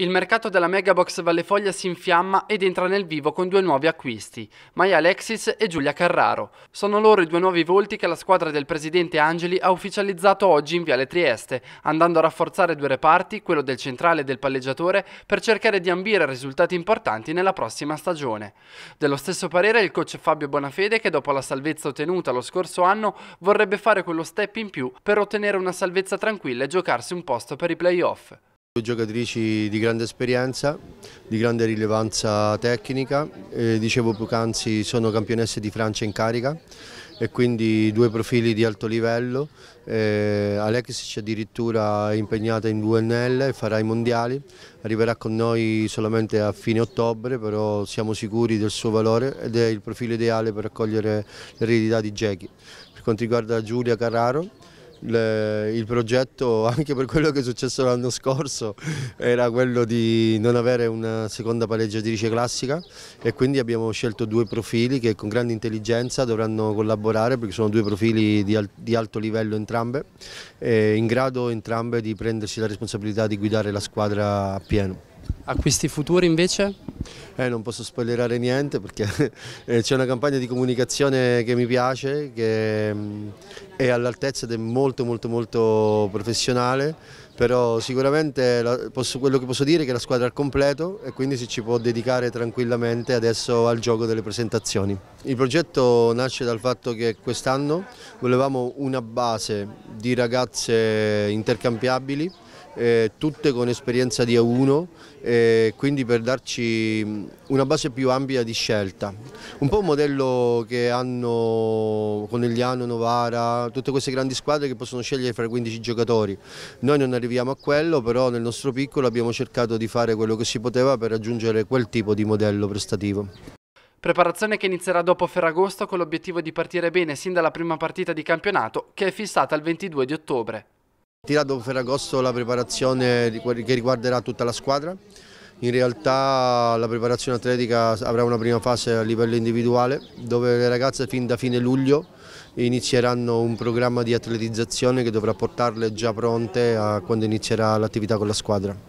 Il mercato della Megabox Valle Foglia si infiamma ed entra nel vivo con due nuovi acquisti, Maya Alexis e Giulia Carraro. Sono loro i due nuovi volti che la squadra del presidente Angeli ha ufficializzato oggi in Viale Trieste, andando a rafforzare due reparti, quello del centrale e del palleggiatore, per cercare di ambire risultati importanti nella prossima stagione. Dello stesso parere il coach Fabio Bonafede che dopo la salvezza ottenuta lo scorso anno vorrebbe fare quello step in più per ottenere una salvezza tranquilla e giocarsi un posto per i playoff. Due giocatrici di grande esperienza, di grande rilevanza tecnica, eh, dicevo poc'anzi sono campionesse di Francia in carica e quindi due profili di alto livello, eh, Alexic addirittura è impegnata in VNL e farà i mondiali, arriverà con noi solamente a fine ottobre però siamo sicuri del suo valore ed è il profilo ideale per accogliere l'eredità di Jackie. Per quanto riguarda Giulia Carraro il progetto anche per quello che è successo l'anno scorso era quello di non avere una seconda palleggiatrice classica e quindi abbiamo scelto due profili che con grande intelligenza dovranno collaborare perché sono due profili di, alto livello entrambe eh, in grado entrambe di prendersi la responsabilità di guidare la squadra a pieno. Acquisti futuri invece? Eh, non posso spoilerare niente perché eh, c'è una campagna di comunicazione che mi piace, che mm, è all'altezza ed è molto molto molto professionale però sicuramente la, posso, quello che posso dire è che la squadra è al completo e quindi si ci può dedicare tranquillamente adesso al gioco delle presentazioni. Il progetto nasce dal fatto che quest'anno volevamo una base di ragazze intercambiabili eh, tutte con esperienza di A1, eh, quindi per darci una base più ampia di scelta. Un po' un modello che hanno Conegliano, Novara, tutte queste grandi squadre che possono scegliere fra 15 giocatori. Noi non arriviamo arriviamo a quello, però nel nostro piccolo abbiamo cercato di fare quello che si poteva per raggiungere quel tipo di modello prestativo. Preparazione che inizierà dopo Ferragosto con l'obiettivo di partire bene sin dalla prima partita di campionato che è fissata il 22 di ottobre. Tirato Ferragosto la preparazione che riguarderà tutta la squadra, in realtà la preparazione atletica avrà una prima fase a livello individuale dove le ragazze fin da fine luglio inizieranno un programma di atletizzazione che dovrà portarle già pronte a quando inizierà l'attività con la squadra.